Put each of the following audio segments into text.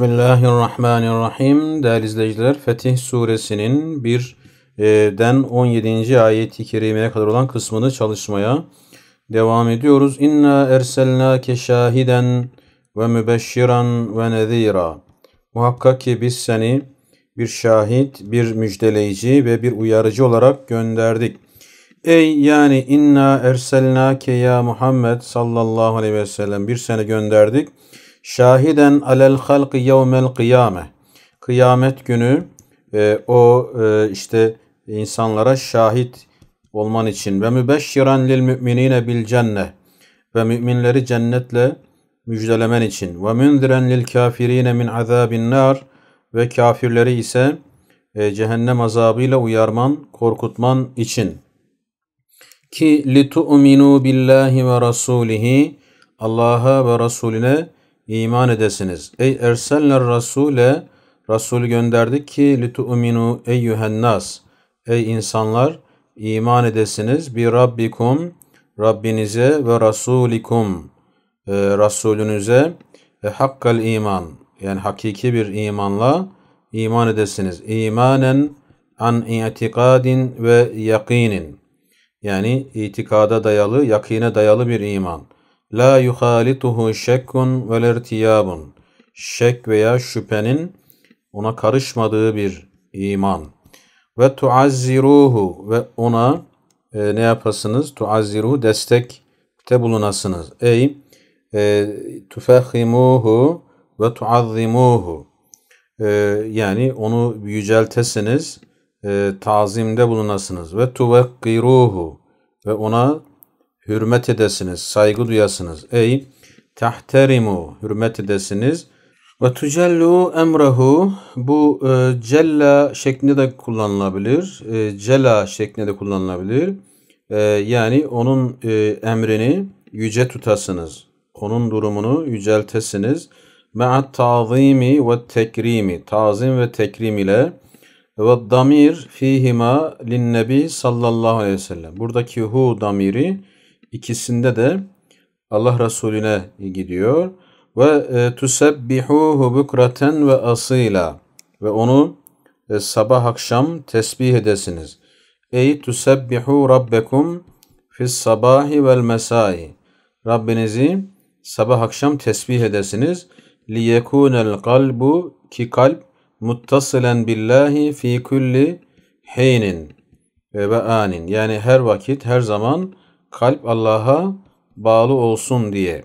Bismillahirrahmanirrahim. Değerli izleyiciler, Fetih Suresinin 1'den e, 17. ayet-i kerimeye kadar olan kısmını çalışmaya devam ediyoruz. İnna erselnake şahiden ve mübeşşiran ve nezira. Muhakkak ki biz seni bir şahit, bir müjdeleyici ve bir uyarıcı olarak gönderdik. Ey yani inna erselnake ya Muhammed sallallahu aleyhi ve sellem bir seni gönderdik Şahiden alel halk yevmel kıyame. Kıyamet günü e, o e, işte insanlara şahit olman için ve mübeşşiren lil müminine bil cennet ve müminleri cennetle müjdelemen için ve mündiren lil kafirine min azabin nar ve kafirleri ise e, cehennem azabıyla uyarman, korkutman için ki li tu'minu billahi ve rasulihi Allah'a ve Resulüne iman edesiniz. Ey erseller rasule Resulü gönderdik ki litu'minu eyyühennas. Ey insanlar iman edesiniz bir rabbikum Rabbinize ve rasulikum e, ee, Resulünüze e, hakkal iman yani hakiki bir imanla iman edesiniz. İmanen an itikadin ve yakinin yani itikada dayalı, yakine dayalı bir iman. La yuhalituhu şekkun vel irtiyabun. Şek veya şüphenin ona karışmadığı bir iman. Ve tuazziruhu ve ona e, ne yapasınız? Tuazziruhu destekte bulunasınız. Ey e, tufehimuhu ve tuazzimuhu. E, yani onu yüceltesiniz, e, tazimde bulunasınız. Ve tuvekkiruhu ve ona hürmet edesiniz, saygı duyasınız. Ey tahterimu, hürmet edesiniz. Ve tucellu emrehu bu e, cella şeklinde de kullanılabilir. E, cela şeklinde de kullanılabilir. E, yani onun e, emrini yüce tutasınız. Onun durumunu yüceltesiniz. Me'at tazimi ve tekrimi. Tazim ve tekrim ile ve damir fihima lin nebi sallallahu aleyhi ve sellem. Buradaki hu damiri ikisinde de Allah Resulüne gidiyor. Ve e, tusebbihuhu bukraten ve asila. Ve onu e, sabah akşam tesbih edesiniz. Ey tusebbihu rabbekum fis sabahi vel mesai. Rabbinizi sabah akşam tesbih edesiniz. Li yekunel kalbu ki kalp muttasilen billahi fi kulli heynin ve anin. Yani her vakit, her zaman kalp Allah'a bağlı olsun diye.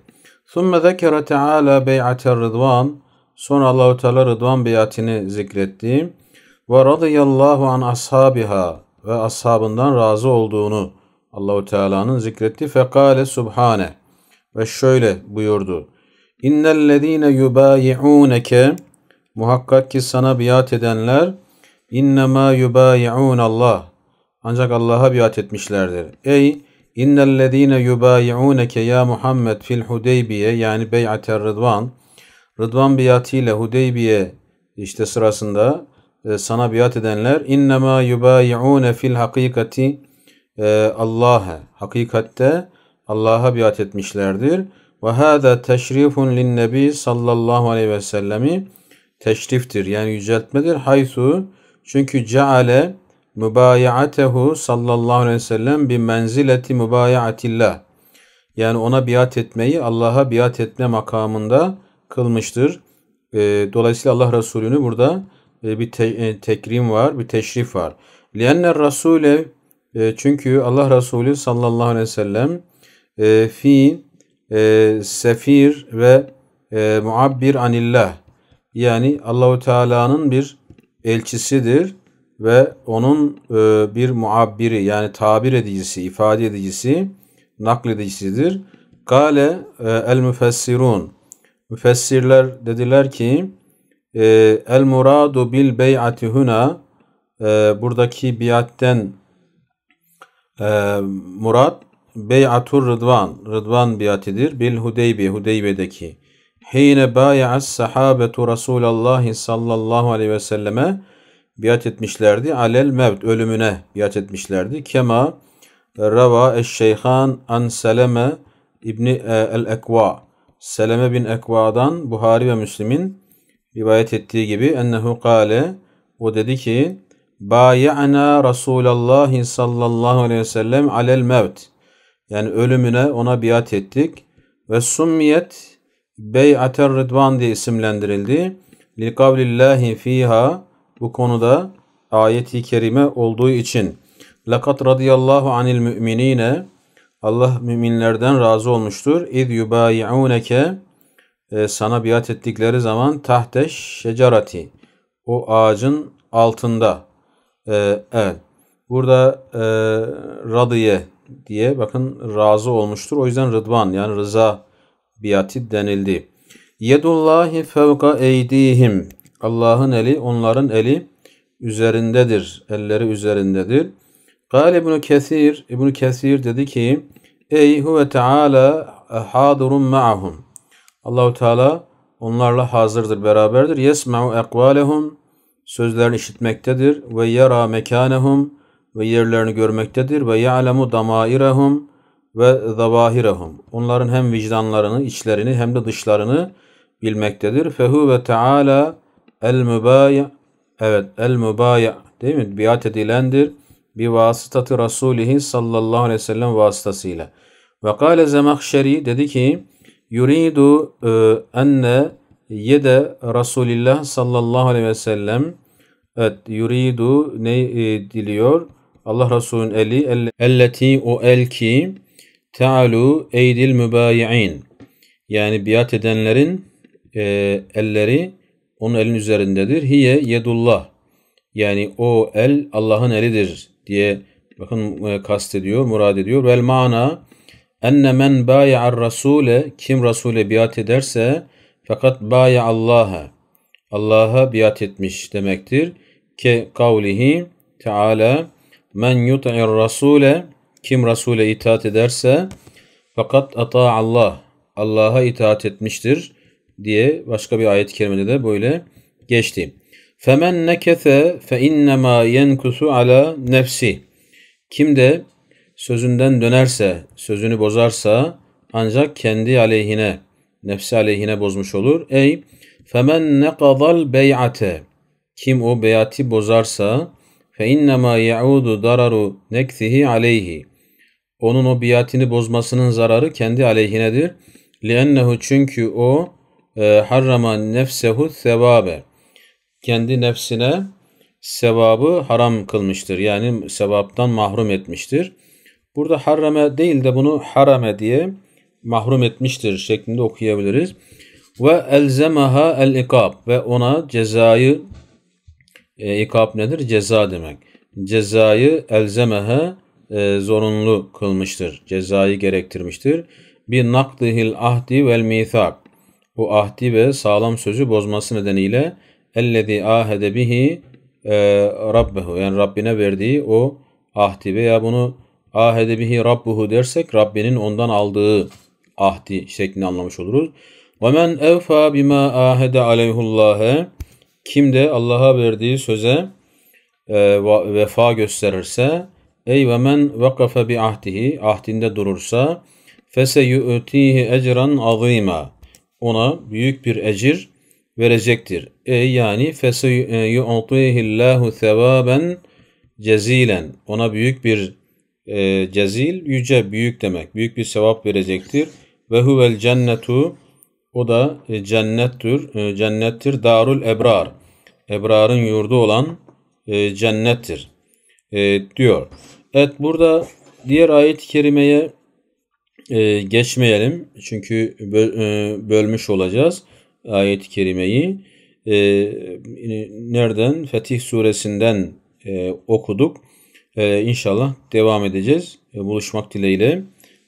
ثُمَّ ذَكَرَ تَعَالَى بَيْعَةَ Rıdvan, Sonra Allahu Teala Rıdvan beyatini zikretti. Ve radıyallahu an ashabiha ve ashabından razı olduğunu Allahu Teala'nın zikretti. Fekale subhane ve şöyle buyurdu. İnnellezine yubayi'uneke muhakkak ki sana biat edenler innema yubayi'un Allah ancak Allah'a biat etmişlerdir. Ey İnnellezîne yubâyi'ûneke ya Muhammed fil Hudeybiye yani bey'ater rıdvan. Rıdvan biatiyle Hudeybiye işte sırasında e, sana biat edenler innema yubâyi'ûne fil hakikati e, Allah'a hakikatte Allah'a biat etmişlerdir. Ve hâdâ teşrifun linnebi sallallahu aleyhi ve sellemi teşriftir yani yüceltmedir. Haysu çünkü ceale mübayiatehu sallallahu aleyhi ve sellem bi menzileti mübayiatillah. Yani ona biat etmeyi Allah'a biat etme makamında kılmıştır. Ee, dolayısıyla Allah Resulü'nü burada e, bir e, tekrim var, bir teşrif var. Lianne Rasule e, çünkü Allah Resulü sallallahu aleyhi ve sellem fi sefir ve muabbir anillah yani Allahu Teala'nın bir elçisidir ve onun e, bir muabbiri yani tabir edicisi, ifade edicisi, nakledicisidir. Kale e, el müfessirun. Müfessirler dediler ki e, el muradu bil bey'ati huna e, buradaki biatten e, murad bey'atur rıdvan. Rıdvan biatidir. Bil Hudeybi Hudeybiye'deki. Hine baya'a sahabetu Resulallah sallallahu aleyhi ve selleme biat etmişlerdi. Alel mevt ölümüne biat etmişlerdi. Kema rava eş-şeyhan an Seleme İbni e, el-Ekva. Seleme bin Ekva'dan Buhari ve Müslim'in rivayet ettiği gibi ennehu kale o dedi ki Bayi'na Resulallah sallallahu aleyhi ve sellem alel mevt. Yani ölümüne ona biat ettik. Ve summiyet Bey'ater Rıdvan diye isimlendirildi. Likavlillahi fiha bu konuda ayeti kerime olduğu için Lakat radıyallahu anil müminine Allah müminlerden razı olmuştur. İz yubayi'uneke e, sana biat ettikleri zaman tahte şecarati o ağacın altında ee, evet burada e, radiye diye bakın razı olmuştur. O yüzden rıdvan yani rıza biati denildi. Yedullahi fevka eydihim Allah'ın eli onların eli üzerindedir. Elleri üzerindedir. Gal İbn Kesir İbn Kesir dedi ki Ey huve Teala hadirun ma'ahum. Allahu Teala onlarla hazırdır, beraberdir. Yesma'u ekvalehum sözlerini işitmektedir ve yara mekanehum ve yerlerini görmektedir ve ya'lemu damairehum ve zavahirehum. Onların hem vicdanlarını, içlerini hem de dışlarını bilmektedir. Fehu ve Teala El mübaya evet el mübaya değil mi? Biat edilendir. Bi vasıtatı Resulihi sallallahu aleyhi ve sellem vasıtasıyla. Ve kâle zemahşeri dedi ki yuridu e, enne yede Resulillah sallallahu aleyhi ve sellem evet yuridu ne e, diliyor? Allah Resulü'nün eli elle, elleti o el ki Tealu eydil mübayi'in. Yani biat edenlerin e, elleri onun elin üzerindedir. Hiye yedullah. Yani o el Allah'ın elidir diye bakın e, kastediyor, murad ediyor. Vel mana enne men bâya'ar rasule kim rasule biat ederse fakat bâya Allah'a Allah'a biat etmiş demektir. Ke kavlihi Teala men yut'ir rasule kim rasule itaat ederse fakat ata Allah Allah'a itaat etmiştir diye başka bir ayet-i kerimede de böyle geçti. Femen nekete, fe innema yenkusu ala nefsi. Kim de sözünden dönerse, sözünü bozarsa ancak kendi aleyhine, nefsi aleyhine bozmuş olur. Ey femen nekadal bey'ate. Kim o beyati bozarsa fe innema yaudu dararu nekzihi aleyhi. Onun o biatini bozmasının zararı kendi aleyhinedir. Liennehu çünkü o ee, harrama nefsehu sevabe. Kendi nefsine sevabı haram kılmıştır. Yani sevaptan mahrum etmiştir. Burada harrame değil de bunu harame diye mahrum etmiştir şeklinde okuyabiliriz. Ve elzemaha el ikab ve ona cezayı e, ikab nedir? Ceza demek. Cezayı elzemaha e, zorunlu kılmıştır. Cezayı gerektirmiştir. Bir nakdihil ahdi vel mithak bu ahdi ve sağlam sözü bozması nedeniyle ellezî ahede bihi e, rabbehu yani Rabbine verdiği o ahdi veya bunu ahede bihi rabbuhu dersek Rabbinin ondan aldığı ahdi şeklini anlamış oluruz. Ve men evfa bima ahede aleyhullâhe kim de Allah'a verdiği söze e, vefa gösterirse ey ve men vakafe bi ahdihi ahdinde durursa fese yu'tihi ecran azîmâ ona büyük bir ecir verecektir. E yani feseyyu'tihillahu sevaben cezilen. Ona büyük bir e, cezil, yüce, büyük demek. Büyük bir sevap verecektir. Ve huvel cennetu o da e, cennettir. E, cennettir. Darul ebrar. Ebrar'ın yurdu olan e, cennettir. E, diyor. Evet burada diğer ayet-i kerimeye e, geçmeyelim çünkü e, bölmüş olacağız ayet-i kerimeyi. E, nereden? Fetih suresinden okuduk. E, inşallah devam edeceğiz. buluşmak dileğiyle.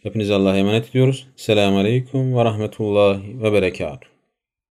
Hepinize Allah'a emanet ediyoruz. Selamun Aleyküm ve Rahmetullahi ve Berekatuhu.